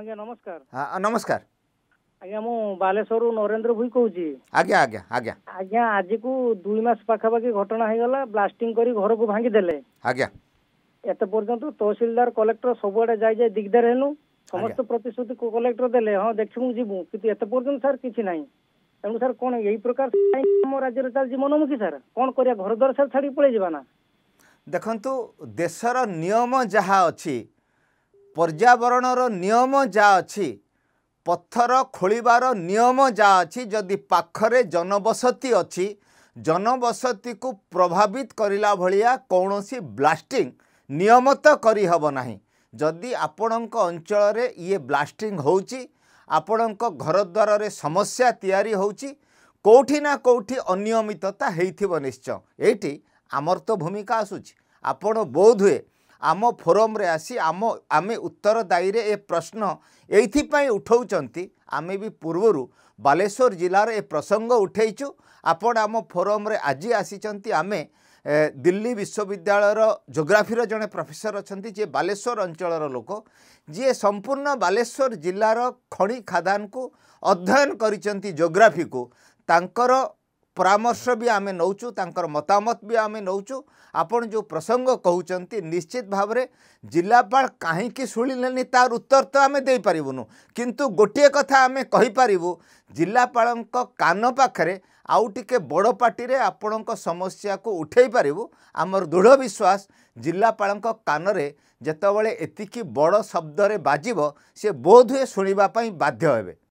ଆଜ୍ଞା ନମସ୍କାର ନମସ୍କାର ଆଜ୍ଞା ମୁଁ ବାଲେଶ୍ୱରରୁ ନରେନ୍ଦ୍ର ଭୋଇ କହୁଛି ଆଜ୍ଞା ଆଜ୍ଞା ଆଜ୍ଞା ଆଜ୍ଞା ଆଜିକୁ ଦୁଇ ମାସ ପାଖାପାଖି ଘଟଣା ହେଇଗଲା ବ୍ଲାଷ୍ଟିଂ କରି ଘରକୁ ଭାଙ୍ଗିଦେଲେ ଆଜ୍ଞା ଏତେ ପର୍ଯ୍ୟନ୍ତ ତହସିଲଦାର କଲେକ୍ଟର ସବୁଆଡ଼େ ଯାଇ ଯାଇ ଦିଗଦାର ହେଲୁ ସମସ୍ତ ପ୍ରତିଶ୍ରୁତି କଲେକ୍ଟର ଦେଲେ ହଁ ଦେଖିବୁ ଯିବୁ କିନ୍ତୁ ଏତେ ପର୍ଯ୍ୟନ୍ତ ସାର୍ କିଛି ନାହିଁ ତେଣୁ ସାର୍ କ'ଣ ଏଇ ପ୍ରକାର ଆମ ରାଜ୍ୟରେ ଚାଲିଛି ମନମୁଖୀ ସାର୍ କ'ଣ କରିବା ଘର ଦ୍ୱାର ସାର୍ ଛାଡ଼ିକି ପଳେଇ ଯିବା ନା ଦେଖନ୍ତୁ ଦେଶର ନିୟମ ଯାହା ଅଛି ପର୍ଯ୍ୟାବରଣର ନିୟମ ଯାହା ଅଛି ପଥର ଖୋଳିବାର ନିୟମ ଯାହା ଅଛି ଯଦି ପାଖରେ ଜନବସତି ଅଛି ଜନବସତିକୁ ପ୍ରଭାବିତ କରିଲା ଭଳିଆ କୌଣସି ବ୍ଲାଷ୍ଟିଂ ନିୟମତ କରିହେବ ନାହିଁ ଯଦି ଆପଣଙ୍କ ଅଞ୍ଚଳରେ ଇଏ ବ୍ଲାଷ୍ଟିଂ ହେଉଛି ଆପଣଙ୍କ ଘରଦ୍ୱାରରେ ସମସ୍ୟା ତିଆରି ହେଉଛି କେଉଁଠି ନା କେଉଁଠି ଅନିୟମିତତା ହେଇଥିବ ନିଶ୍ଚୟ ଏଇଠି ଆମର ତ ଭୂମିକା ଆସୁଛି ଆପଣ ବୋଧ ଆମ ଫୋରମ୍ରେ ଆସି ଆମ ଆମେ ଉତ୍ତରଦାୟୀରେ ଏ ପ୍ରଶ୍ନ ଏଇଥିପାଇଁ ଉଠାଉଛନ୍ତି ଆମେ ବି ପୂର୍ବରୁ ବାଲେଶ୍ୱର ଜିଲ୍ଲାର ଏ ପ୍ରସଙ୍ଗ ଉଠାଇଛୁ ଆପଣ ଆମ ଫୋରମ୍ରେ ଆଜି ଆସିଛନ୍ତି ଆମେ ଦିଲ୍ଲୀ ବିଶ୍ୱବିଦ୍ୟାଳୟର ଜୋଗ୍ରାଫିର ଜଣେ ପ୍ରଫେସର ଅଛନ୍ତି ଯିଏ ବାଲେଶ୍ୱର ଅଞ୍ଚଳର ଲୋକ ଯିଏ ସମ୍ପୂର୍ଣ୍ଣ ବାଲେଶ୍ୱର ଜିଲ୍ଲାର ଖଣି ଖାଦାନକୁ ଅଧ୍ୟୟନ କରିଛନ୍ତି ଜୋଗ୍ରାଫିକୁ ତାଙ୍କର ପରାମର୍ଶ ବି ଆମେ ନେଉଛୁ ତାଙ୍କର ମତାମତ ବି ଆମେ ନେଉଛୁ ଆପଣ ଯେଉଁ ପ୍ରସଙ୍ଗ କହୁଛନ୍ତି ନିଶ୍ଚିତ ଭାବରେ ଜିଲ୍ଲାପାଳ କାହିଁକି ଶୁଣିଲେନି ତାର ଉତ୍ତର ତ ଆମେ ଦେଇପାରିବୁନୁ କିନ୍ତୁ ଗୋଟିଏ କଥା ଆମେ କହିପାରିବୁ ଜିଲ୍ଲାପାଳଙ୍କ କାନ ପାଖରେ ଆଉ ଟିକିଏ ବଡ଼ ପାଟିରେ ଆପଣଙ୍କ ସମସ୍ୟାକୁ ଉଠାଇ ପାରିବୁ ଆମର ଦୃଢ଼ ବିଶ୍ୱାସ ଜିଲ୍ଲାପାଳଙ୍କ କାନରେ ଯେତେବେଳେ ଏତିକି ବଡ଼ ଶବ୍ଦରେ ବାଜିବ ସିଏ ବୋଧ ହୁଏ ଶୁଣିବା ପାଇଁ ବାଧ୍ୟ ହେବେ